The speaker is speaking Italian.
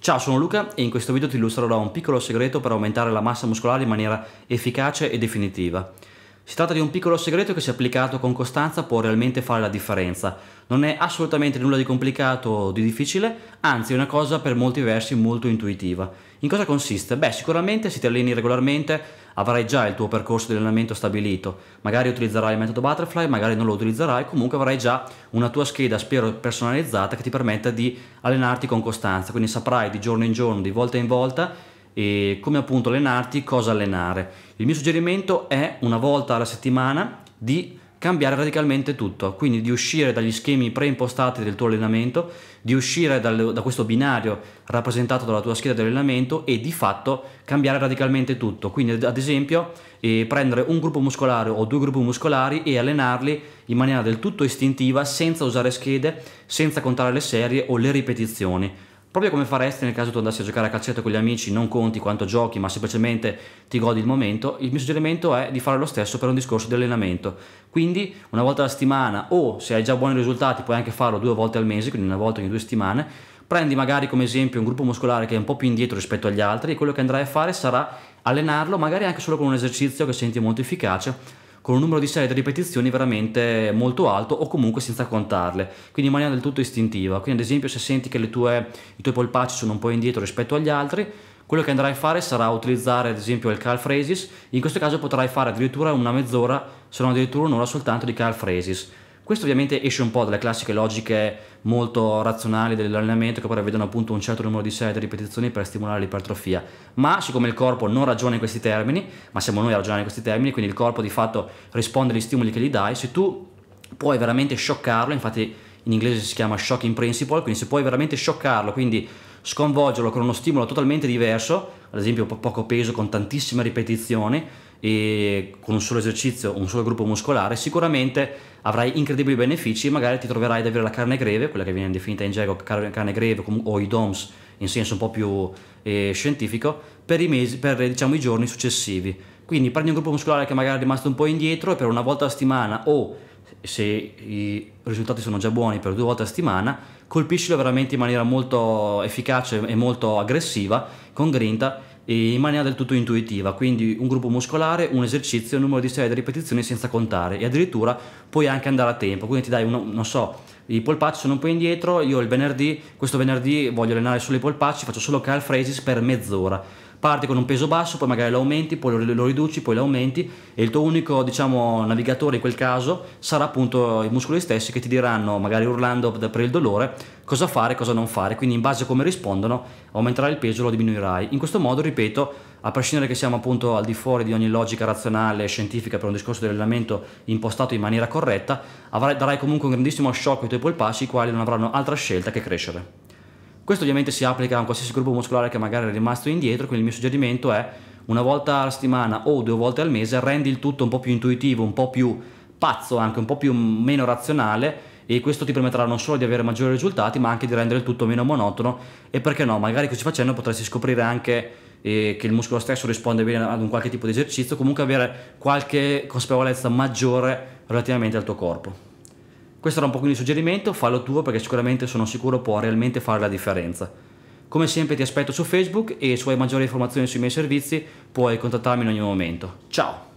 Ciao, sono Luca e in questo video ti illustrerò un piccolo segreto per aumentare la massa muscolare in maniera efficace e definitiva. Si tratta di un piccolo segreto che se applicato con costanza può realmente fare la differenza. Non è assolutamente nulla di complicato o di difficile, anzi è una cosa per molti versi molto intuitiva in cosa consiste? Beh, sicuramente se ti alleni regolarmente avrai già il tuo percorso di allenamento stabilito, magari utilizzerai il metodo butterfly, magari non lo utilizzerai, comunque avrai già una tua scheda, spero personalizzata, che ti permetta di allenarti con costanza, quindi saprai di giorno in giorno, di volta in volta, come appunto allenarti, cosa allenare. Il mio suggerimento è una volta alla settimana di cambiare radicalmente tutto, quindi di uscire dagli schemi preimpostati del tuo allenamento, di uscire dal, da questo binario rappresentato dalla tua scheda di allenamento e di fatto cambiare radicalmente tutto, quindi ad esempio eh, prendere un gruppo muscolare o due gruppi muscolari e allenarli in maniera del tutto istintiva senza usare schede, senza contare le serie o le ripetizioni proprio come faresti nel caso tu andassi a giocare a calcetto con gli amici, non conti quanto giochi, ma semplicemente ti godi il momento, il mio suggerimento è di fare lo stesso per un discorso di allenamento. Quindi una volta alla settimana o se hai già buoni risultati puoi anche farlo due volte al mese, quindi una volta ogni due settimane, prendi magari come esempio un gruppo muscolare che è un po' più indietro rispetto agli altri e quello che andrai a fare sarà allenarlo magari anche solo con un esercizio che senti molto efficace con un numero di serie di ripetizioni veramente molto alto o comunque senza contarle, quindi in maniera del tutto istintiva. Quindi ad esempio se senti che tue, i tuoi polpacci sono un po' indietro rispetto agli altri, quello che andrai a fare sarà utilizzare ad esempio il calf raises, in questo caso potrai fare addirittura una mezz'ora, se non addirittura un'ora soltanto di calf raises questo ovviamente esce un po' dalle classiche logiche molto razionali dell'allenamento che prevedono appunto un certo numero di serie di ripetizioni per stimolare l'ipertrofia, ma siccome il corpo non ragiona in questi termini, ma siamo noi a ragionare in questi termini, quindi il corpo di fatto risponde agli stimoli che gli dai, se tu puoi veramente scioccarlo, infatti in inglese si chiama shocking principle, quindi se puoi veramente scioccarlo, quindi sconvolgerlo con uno stimolo totalmente diverso, ad esempio poco peso con tantissime ripetizioni e con un solo esercizio, un solo gruppo muscolare, sicuramente avrai incredibili benefici, e magari ti troverai ad avere la carne greve, quella che viene definita in gergo carne greve o i DOMS in senso un po' più eh, scientifico, per, i, mesi, per diciamo, i giorni successivi. Quindi prendi un gruppo muscolare che magari è rimasto un po' indietro e per una volta a settimana o se i risultati sono già buoni per due volte a settimana, colpiscilo veramente in maniera molto efficace e molto aggressiva, con grinta e in maniera del tutto intuitiva, quindi un gruppo muscolare, un esercizio, un numero di serie di ripetizioni senza contare e addirittura puoi anche andare a tempo, quindi ti dai, uno, non so, i polpacci sono un po' indietro, io il venerdì, questo venerdì voglio allenare solo i polpacci, faccio solo calf raises per mezz'ora parti con un peso basso, poi magari lo aumenti, poi lo, lo riduci, poi lo aumenti e il tuo unico diciamo, navigatore in quel caso sarà appunto i muscoli stessi che ti diranno, magari urlando per il dolore, cosa fare e cosa non fare, quindi in base a come rispondono aumenterai il peso o lo diminuirai. In questo modo, ripeto, a prescindere che siamo appunto al di fuori di ogni logica razionale e scientifica per un discorso di allenamento impostato in maniera corretta, avrai, darai comunque un grandissimo shock ai tuoi polpacci i quali non avranno altra scelta che crescere. Questo ovviamente si applica a un qualsiasi gruppo muscolare che magari è rimasto indietro, quindi il mio suggerimento è una volta alla settimana o due volte al mese rendi il tutto un po' più intuitivo, un po' più pazzo, anche un po' più mm, meno razionale e questo ti permetterà non solo di avere maggiori risultati ma anche di rendere il tutto meno monotono e perché no, magari così facendo potresti scoprire anche eh, che il muscolo stesso risponde bene ad un qualche tipo di esercizio, comunque avere qualche consapevolezza maggiore relativamente al tuo corpo. Questo era un pochino di suggerimento, fallo tuo perché sicuramente sono sicuro può realmente fare la differenza. Come sempre ti aspetto su Facebook e se vuoi maggiori informazioni sui miei servizi puoi contattarmi in ogni momento. Ciao!